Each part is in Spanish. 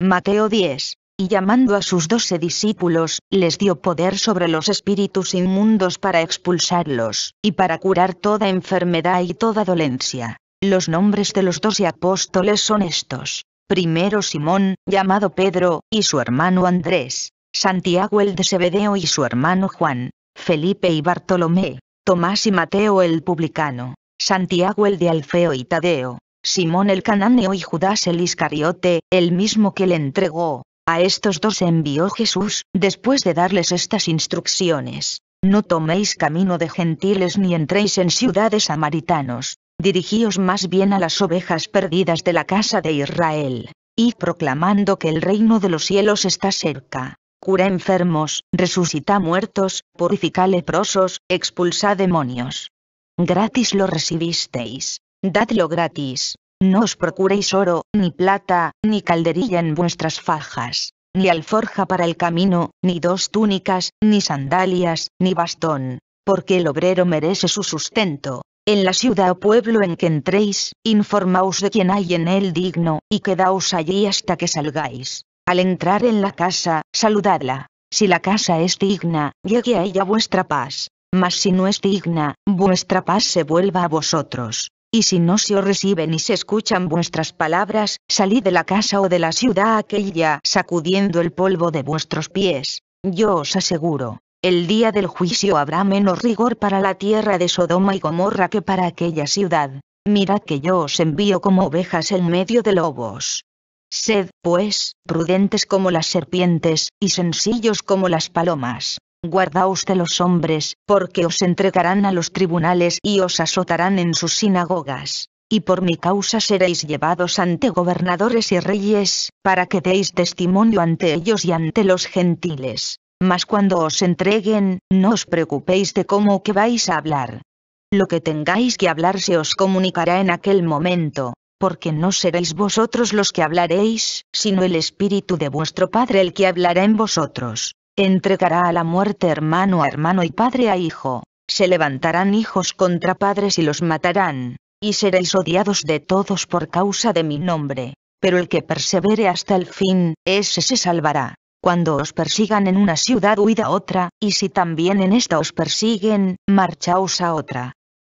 Mateo 10. Y llamando a sus doce discípulos, les dio poder sobre los espíritus inmundos para expulsarlos, y para curar toda enfermedad y toda dolencia. Los nombres de los doce apóstoles son estos. Primero Simón, llamado Pedro, y su hermano Andrés. Santiago el de Zebedeo y su hermano Juan. Felipe y Bartolomé. Tomás y Mateo el publicano. Santiago el de Alfeo y Tadeo. Simón el cananeo y Judas el Iscariote, el mismo que le entregó. A estos dos envió Jesús, después de darles estas instrucciones. No toméis camino de gentiles ni entréis en ciudades samaritanos. Dirigíos más bien a las ovejas perdidas de la casa de Israel. Y proclamando que el reino de los cielos está cerca cura enfermos, resucita muertos, purifica leprosos, expulsa demonios. Gratis lo recibisteis, dadlo gratis. No os procuréis oro, ni plata, ni calderilla en vuestras fajas, ni alforja para el camino, ni dos túnicas, ni sandalias, ni bastón, porque el obrero merece su sustento. En la ciudad o pueblo en que entréis, informaos de quien hay en él digno, y quedaos allí hasta que salgáis. Al entrar en la casa, saludadla. Si la casa es digna, llegue a ella vuestra paz. Mas si no es digna, vuestra paz se vuelva a vosotros y si no se os reciben y se escuchan vuestras palabras, salid de la casa o de la ciudad aquella, sacudiendo el polvo de vuestros pies. Yo os aseguro, el día del juicio habrá menos rigor para la tierra de Sodoma y Gomorra que para aquella ciudad. Mirad que yo os envío como ovejas en medio de lobos. Sed, pues, prudentes como las serpientes, y sencillos como las palomas. Guardaos de los hombres, porque os entregarán a los tribunales y os azotarán en sus sinagogas. Y por mi causa seréis llevados ante gobernadores y reyes, para que deis testimonio ante ellos y ante los gentiles. Mas cuando os entreguen, no os preocupéis de cómo que vais a hablar. Lo que tengáis que hablar se os comunicará en aquel momento, porque no seréis vosotros los que hablaréis, sino el Espíritu de vuestro Padre el que hablará en vosotros entregará a la muerte hermano a hermano y padre a hijo, se levantarán hijos contra padres y los matarán, y seréis odiados de todos por causa de mi nombre, pero el que persevere hasta el fin, ese se salvará. Cuando os persigan en una ciudad huida otra, y si también en esta os persiguen, marchaos a otra.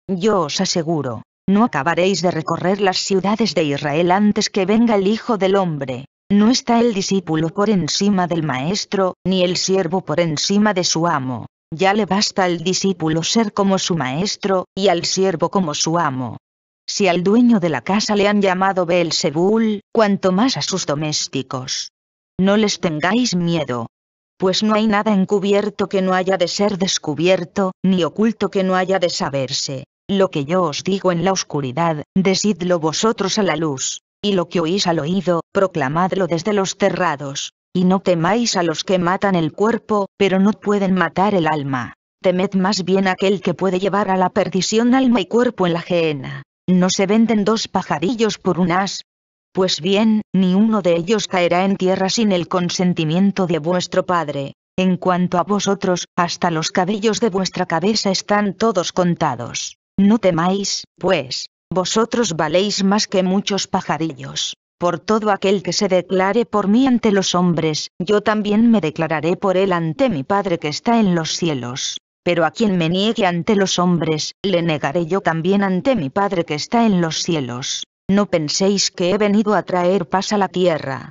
Yo os aseguro, no acabaréis de recorrer las ciudades de Israel antes que venga el Hijo del Hombre. No está el discípulo por encima del maestro, ni el siervo por encima de su amo. Ya le basta al discípulo ser como su maestro, y al siervo como su amo. Si al dueño de la casa le han llamado Beelzebul, cuanto más a sus domésticos. No les tengáis miedo. Pues no hay nada encubierto que no haya de ser descubierto, ni oculto que no haya de saberse. Lo que yo os digo en la oscuridad, decidlo vosotros a la luz y lo que oís al oído, proclamadlo desde los cerrados. Y no temáis a los que matan el cuerpo, pero no pueden matar el alma. Temed más bien aquel que puede llevar a la perdición alma y cuerpo en la gehenna. No se venden dos pajarillos por un as. Pues bien, ni uno de ellos caerá en tierra sin el consentimiento de vuestro Padre. En cuanto a vosotros, hasta los cabellos de vuestra cabeza están todos contados. No temáis, pues, vosotros valéis más que muchos pajarillos. Por todo aquel que se declare por mí ante los hombres, yo también me declararé por él ante mi Padre que está en los cielos. Pero a quien me niegue ante los hombres, le negaré yo también ante mi Padre que está en los cielos. No penséis que he venido a traer paz a la tierra.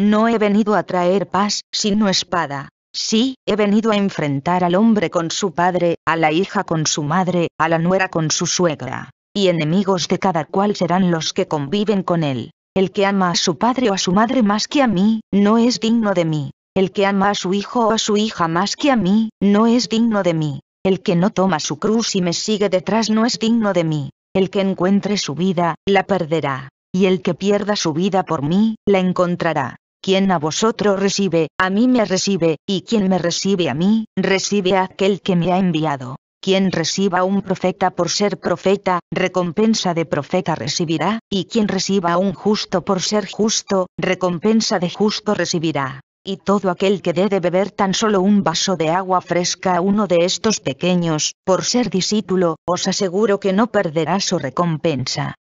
No he venido a traer paz, sino espada. Sí, he venido a enfrentar al hombre con su padre, a la hija con su madre, a la nuera con su suegra y enemigos de cada cual serán los que conviven con él. El que ama a su padre o a su madre más que a mí, no es digno de mí. El que ama a su hijo o a su hija más que a mí, no es digno de mí. El que no toma su cruz y me sigue detrás no es digno de mí. El que encuentre su vida, la perderá. Y el que pierda su vida por mí, la encontrará. Quien a vosotros recibe, a mí me recibe, y quien me recibe a mí, recibe a aquel que me ha enviado. Quien reciba un profeta por ser profeta, recompensa de profeta recibirá, y quien reciba un justo por ser justo, recompensa de justo recibirá. Y todo aquel que dé de beber tan solo un vaso de agua fresca a uno de estos pequeños, por ser discípulo, os aseguro que no perderá su recompensa.